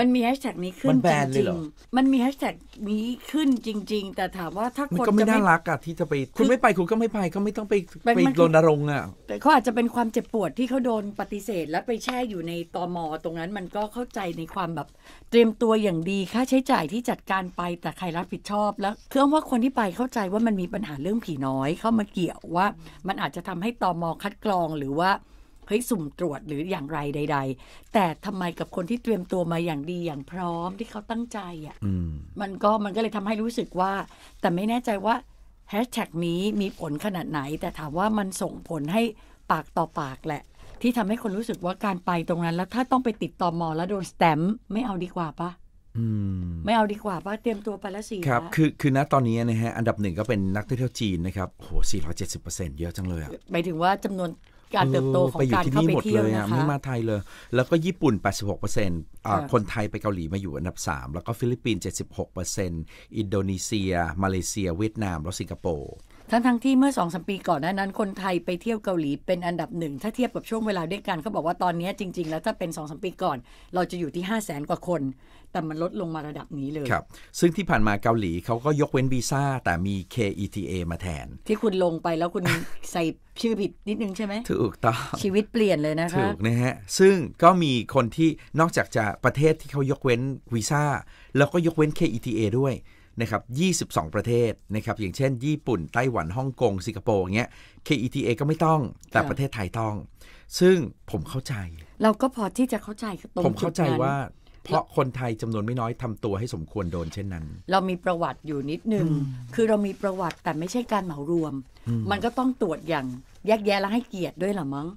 มันมีแฮชแท็กนี้ขึ้นจริงๆมันมีแฮชแท็กนี้ขึ้นจริง ๆ แต่ถามว่าถ้าคนก็ไม่น่ารักอะที่จะไป คุณไม่ไปคุณก็ไม่ไปเขาไม่ต้องไปไปรณรงค์อะแต่เขาอาจจะเป็นความเจ็บปวดที่เขาโดนปฏิเสธและไปแช่อยู่ในตอมอตรงนั้นมันก็เข้าใจในความแบบเตรียมตัวอย่างดีค่าใช้จ่ายที่จัดการไปแต่ใครรับผิดชอบแล้วเครื่องว่าคนที่ไปเข้าใจว่ามันมีปัญหาเรื่องผีน้อยเข้ามาเกี่ยวว่า มันอาจจะทำให้ตอมอคัดกรองหรือว่าเฮ้ยสุ่มตรวจหรืออย่างไรใด ๆ แต่ทำไมกับคนที่เตรียมตัวมาอย่างดีอย่างพร้อมที่เขาตั้งใจอะ่ะมันก็มันก็เลยทำให้รู้สึกว่า แต่ไม่แน่ใจว่าแฮชแท็กนี้มีผลขนาดไหน แต่ถามว่ามันส่งผลให้ปากต่อปากแหละ ที่ทำให้คนรู้สึกว่าการไปตรงนั้นแล้วถ้าต้องไปติดต่อมอแล้วโดนสแตมไม่เอาดีกว่าปะไม่เอาดีกว่าปะเตรียมตัวไปละสี่ครับคือคือณตอนนี้นะฮะ อันดับหนึ่งก็เป็นนักท่องเที่ยวจีนนะครับโห470%เยอะจังเลยอะหมายถึงว่าจำนวนการเติบโตของการเข้าไปเที่ยวนะคะไม่มาไทยเลย แล้วก็ญี่ปุ่น 86%คนไทยไปเกาหลีมาอยู่อันดับ 3 แล้วก็ฟิลิปปินส์ 76%อินโดนีเซีย มาเลเซีย เวียดนาม แล้วสิงคโปร์ทั้งทั้งที่เมื่อสองสมปีก่อนน้นั้น คนไทยไปเที่ยวเกาหลีเป็นอันดับหนึ่ง ถ้าเทียบกับช่วงเวลาด้วยกันเขาบอกว่าตอนนี้จริงๆ แล้วถ้าเป็นสองสมปีก่อน เราจะอยู่ที่ห้าแสนกว่าคน แต่มันลดลงมาระดับนี้เลยครับ ซึ่งที่ผ่านมาเกาหลีเขาก็ยกเว้นวีซ่า แต่มี KETA มาแทน ที่คุณลงไปแล้วคุณใส่ชื่อผิดนิดนึงใช่ไหมถูกต้องชีวิตเปลี่ยนเลยนะคะถูกนะฮะซึ่งก็มีคนที่นอกจากจะประเทศที่เขายกเว้นวีซ่า แล้วก็ยกเว้น KETA ด้วยนะครับ22 ประเทศนะครับ อย่างเช่น ญี่ปุ่น ไต้หวัน ฮ่องกง สิงคโปร์ เงี้ย KETA ก็ไม่ต้อง แต่ประเทศไทยต้อง ซึ่งผมเข้าใจ เราก็พอที่จะเข้าใจตรงผมเข้าใจว่า เพราะคนไทยจำนวนไม่น้อยทำตัวให้สมควรโดนเช่นนั้น เรามีประวัติอยู่นิดนึง คือเรามีประวัติแต่ไม่ใช่การเหมารวม มันก็ต้องตรวจอย่างแยกแยะและให้เกียรติด้วยหรอมั้ง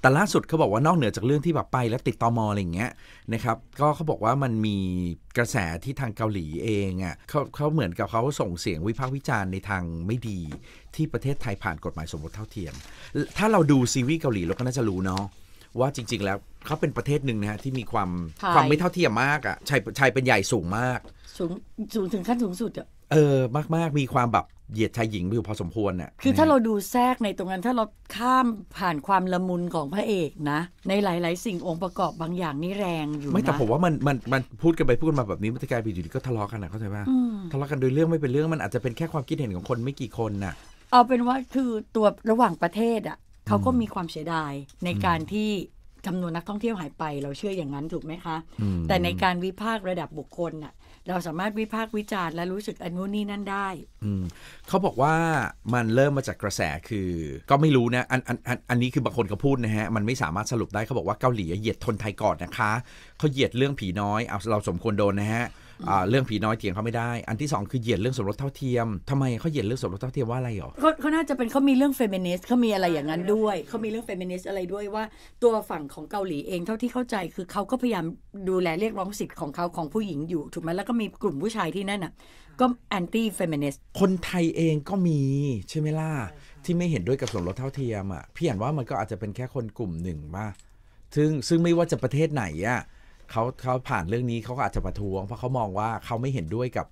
แต่ล่าสุดเขาบอกว่านอกเหนือจากเรื่องที่แบบไป แล้วติดตอมออะไรอย่างเงี้ยนะครับก็เขาบอกว่ามันมีกระแสที่ทางเกาหลีเองอ่ะเขาเขาเหมือนกับเขาส่งเสียงวิพากษ์วิจารณ์ในทางไม่ดีที่ประเทศไทยผ่านกฎหมายสมรสเท่าเทียม ถ้าเราดูซีรีส์เกาหลีเราก็น่าจะรู้เนาะว่าจริง ๆ แล้วเขาเป็นประเทศหนึ่งนะฮะที่มีความความไม่เท่าเทียมมากอ่ะชายชายเป็นใหญ่สูงมาก สูงสูงถึงขั้นสูงสุดอ่ะเออมาก ๆมีความแบบเหยียดชายหญิงอยู่พอสมควรเนี่ยคือถ้าเราดูแทรกในตรงนั้นถ้าเราข้ามผ่านความละมุนของพระเอกนะในหลาย ๆ สิ่งองค์ประกอบบางอย่างนี่แรงอยู่ไม่แต่ผมว่ามันมันมันพูดกันไปพูดกันมาแบบนี้มันจะกลายเป็นอยู่ดีก็ทะเลาะกันนะเข้าใจไ่มทะเลาะกันโดยเรื่องไม่เป็นเรื่องมันอาจจะเป็นแค่ความคิดเห็นของคนไม่กี่คนน่ะ เอาเป็นว่าคือตัวระหว่างประเทศอ่ะเขาก็มีความเสียดายในการที่จำนวนนักท่องเที่ยวหายไปเราเชื่ออย่างนั้นถูกไหมคะ แต่ในการวิพากษ์ระดับบุคคลน่ะเราสามารถวิพากษ์วิจารณ์และรู้สึกอนุนี่นั่นได้ อืเขาบอกว่ามันเริ่มมาจากกระแสคือ ก็ไม่รู้นะ อันอันอันอันนี้คือบางคนเขาพูดนะฮะ มันไม่สามารถสรุปได้เขาบอกว่าเกาหลีเหยียดทนไทยก่อนนะคะ เขาเหยียดเรื่องผีน้อย เอาเราสมควรโดนนะฮะเรื่องผีน้อยเถียงเขาไม่ได้ อันที่2คือเหยียดเรื่องสมรสเท่าเทียมทำไมเขาเหยียดเรื่องสมรสเท่าเทียมว่าอะไรหรอเขาเขาน่าจะเป็นเขามีเรื่องเฟมินิสต์เขามีอะไรอย่างนั้นด้วย เขามีเรื่องเฟมินิสต์อะไรด้วยว่า ตัวฝั่งของเกาหลีเองเท่าที่เข้าใจ คือเขาก็พยายามดูแลเรียกร้องสิทธิ์ของเขาของผู้หญิงอยู่ถูกไหมแล้วก็มีกลุ่มผู้ชายที่นั่นอ่ะก็แอนตี้เฟมินิสต์ คนไทยเองก็มีใช่ไหมล่ะที่ไม่เห็นด้วยกับสมรสเท่าเทียมอ่ะพี่อ่านว่ามันก็อาจจะเป็นแค่คนกลุ่มหนึ่งมาซึ่งซึ่งไม่ว่าจะประเทศไหนอ่ะเขาเขาผ่านเรื่องนี้เขาก็อาจจะประท้วงเพราะเขามองว่าเขาไม่เห็นด้วยกับ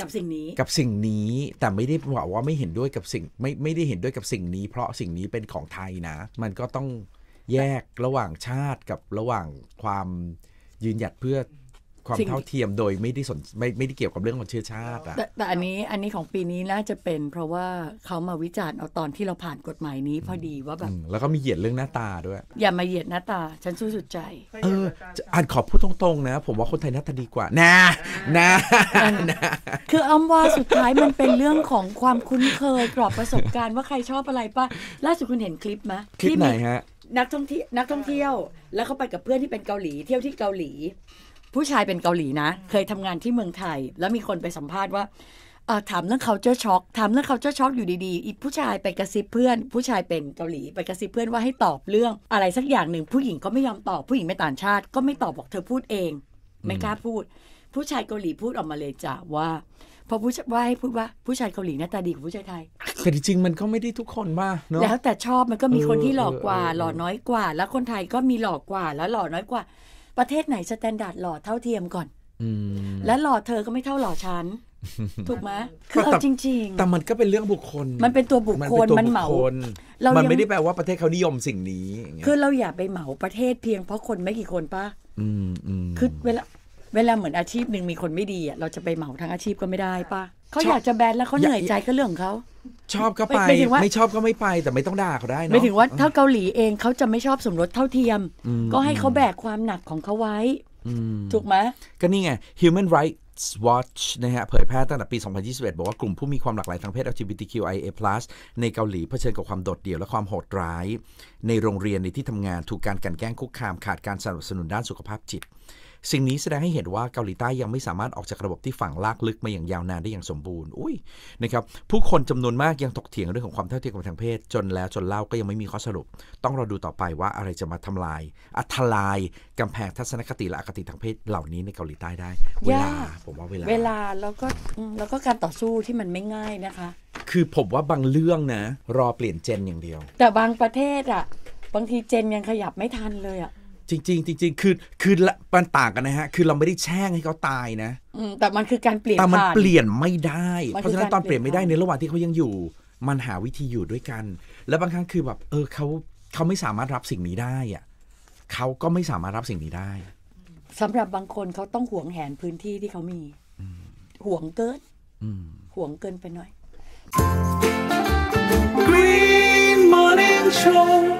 กับสิ่งนี้กับสิ่งนี้แต่ไม่ได้บอกว่าไม่เห็นด้วยกับสิ่งไม่ไม่ได้เห็นด้วยกับสิ่งนี้เพราะสิ่งนี้เป็นของไทยนะ มันก็ต้องแยกระหว่างชาติกับระหว่างความยืนหยัดเพื่อความเท่าเทียมโดยไม่ได้สน ไม่ไม่ได้เกี่ยวกับเรื่องของเชื้อชาติแต่แต่อันนี้อันนี้ของปีนี้น่าจะเป็นเพราะว่าเขามาวิจารณ์เอาตอนที่เราผ่านกฎหมายนี้ พอดีว่าแบบแล้วก็มีเหยียดเรื่องหน้าตาด้วย อย่ามาเหยียดหน้าตา ฉันสู้สุดใจเอออ่านขอพูดตรง ๆ นะ ผมว่าคนไทยหน้าตาดีกว่านะนะคืออ้ำว่าสุดท้ายมันเป็นเรื่องของความคุ้นเคยกรอบประสบการณ์ว่าใครชอบอะไรป่ะล่าสุดคุณเห็นคลิปไหมะคลิปไหนฮะนักท่องเที่ยวนักท่องเที่ยว แล้วเขาไปกับเพื่อนที่เป็นเกาหลีเที่ยวที่เกาหลีผู้ชายเป็นเกาหลีนะ เคยทำงานที่เมืองไทย แล้วมีคนไปสัมภาษณ์ว่าถามเรื่องเขาเจ้าช h o ถามเรื่องเขาเจ้าช h o อยู่ดีๆ อีผู้ชายไปกระซิบเพื่อน ผู้ชายเป็นเกาหลีไปกระซิบเพื่อนว่าให้ตอบเรื่อง อะไรสักอย่างหนึ่งผู้หญิงก็ไม่ยอมตอบ ผู้หญิงไม่ต่างชาติ ก็ไม่ตอบบอกเธอพูดเอง ไม่กล้าพูด ผู้ชายเกาหลีพูดออกมาเลยจ้ะว่า พอผู้ว่าให้พูดว่า ผู้ชายเกาหลีหน้าตาดีกว่าผู้ชายไทย แต่จริงมันก็ไม่ได้ทุกคนว่าเนาะแล้วแต่ชอบมันก็มีคนที่หล่อกว่า หล่อน้อยกว่า แล้วคนไทยก็มีหล่อกว่า แล้วหล่อน้อยกว่าประเทศไหนสแตนดาร์ดหล่อเท่าเทียมก่อนอและหล่อเธอก็ไม่เท่าหล่อฉัน ถูกไหมคือเอาจริงๆ แต่มันก็เป็นเรื่องบุคคล มันเป็นตัวบุคคล มันเหมาเรามันไม่ได้แปลว่าประเทศเขานิยมสิ่งนี้ คือเราอย่าไปเหมาประเทศเพียงเพราะคนไม่กี่คนปะคือเวลาเวลาเหมือนอาชีพหนึ่งมีคนไม่ดีอ่ะเราจะไปเหมาทั้งอาชีพก็ไม่ได้ป่ะเขาอยากจะแบนแล้วเขาเหนื่อยใจก็เรื่องของเขา ชอบก็ไป ไม่ชอบก็ไม่ไปแต่ไม่ต้องด่าเขาได้เนาะไม่ถึงว่าถ้าเกาหลีเองเขาจะไม่ชอบสมรสเท่าเทียม ก็ให้เขาแบกความหนักของเขาไว้ถูกไหมก็นี่ไง Human Rights Watch นะฮะเผยแพร่ตั้งแต่ปี 2021 บอกว่ากลุ่มผู้มีความหลากหลายทางเพศ LGBTQIA+ ในเกาหลีเผชิญกับความโดดเดี่ยวและความโหดร้าย ในโรงเรียนในที่ทำงานถูกการกันแกล้งคุกคามขาดการสนับสนุนด้านสุขภาพจิตสิ่งนี้แสดงให้เห็นว่าเกาหลีใต้ยังไม่สามารถออกจากระบบที่ฝังลากลึกมาอย่างยาวนานได้อย่างสมบูรณ์ อุ้ยนะครับผู้คนจำนวนมากยังตกเถียงเรื่องของความเท่าเทียมกันทางเพศจนแล้วจนเล่าก็ยังไม่มีข้อสรุป ต้องรอดูต่อไปว่าอะไรจะมาทำลาย อัทลายกำแพงทัศนคติและอคติทางเพศเหล่านี้ในเกาหลีใต้ได้เวลาผมว่าเวลาเวลาแล้วก็แล้วก็การต่อสู้ที่มันไม่ง่ายนะคะ คือผมว่าบางเรื่องนะ รอเปลี่ยนเจนอย่างเดียว แต่บางประเทศอะบางทีเจนยังขยับไม่ทันเลยอะจริงจริงจริงคือคือมันต่างกันนะฮะ คือเราไม่ได้แช่งให้เขาตายนะแต่มันคือการเปลี่ยนแต่มันเปลี่ยนไม่ได้ เพราะฉะนั้นตอนเปลี่ยนไม่ได้ในระหว่างที่เขายังอยู่ มันหาวิธีอยู่ด้วยกัน แล้วบางครั้งคือแบบ เออเขาเขาไม่สามารถรับสิ่งนี้ได้อ่ะเขาก็ไม่สามารถรับสิ่งนี้ได้ สำหรับบางคนเขาต้องห่วงแหนพื้นที่ที่เขามีห่วงเกินห่วงเกินไปหน่อย Green Morning Show